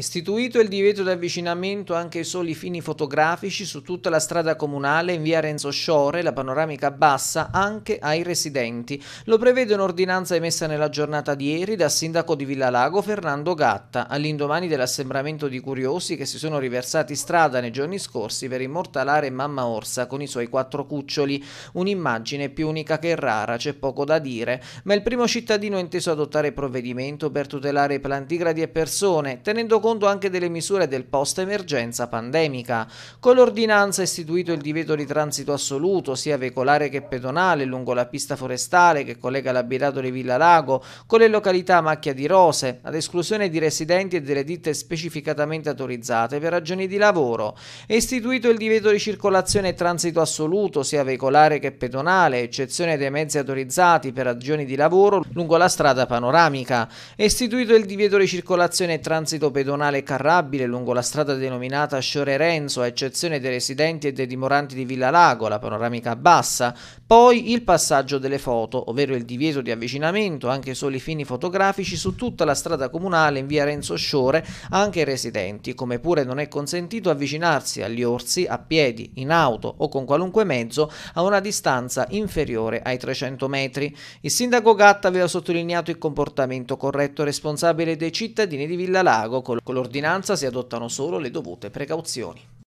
Istituito il divieto di avvicinamento anche ai soli fini fotografici su tutta la strada comunale in via Renzo Sciore, la panoramica bassa, anche ai residenti. Lo prevede un'ordinanza emessa nella giornata di ieri dal sindaco di Villalago Fernando Gatta, all'indomani dell'assembramento di curiosi che si sono riversati strada nei giorni scorsi per immortalare Mamma Orsa con i suoi quattro cuccioli. Un'immagine più unica che rara, c'è poco da dire, ma il primo cittadino ha inteso adottare provvedimento per tutelare plantigradi e persone, tenendo conto conto anche delle misure del post-emergenza pandemica. Con l'ordinanza è istituito il divieto di transito assoluto, sia veicolare che pedonale, lungo la pista forestale che collega l'abitato di Villa Lago con le località Macchia di Rose, ad esclusione di residenti e delle ditte specificatamente autorizzate per ragioni di lavoro. È istituito il divieto di circolazione e transito assoluto, sia veicolare che pedonale, eccezione dei mezzi autorizzati per ragioni di lavoro lungo la strada panoramica. È istituito il divieto di circolazione e transito pedonale pedonale Carrabile lungo la strada denominata Sciore Renzo, a eccezione dei residenti e dei dimoranti di Villa Lago, la panoramica bassa, poi il passaggio delle foto, ovvero il divieto di avvicinamento, anche soli fini fotografici, su tutta la strada comunale in via Renzo Sciore, anche ai residenti, come pure non è consentito avvicinarsi agli orsi a piedi, in auto o con qualunque mezzo a una distanza inferiore ai 300 metri. Il sindaco Gatta aveva sottolineato il comportamento corretto e responsabile dei cittadini di Villa Lago, con l'ordinanza si adottano solo le dovute precauzioni.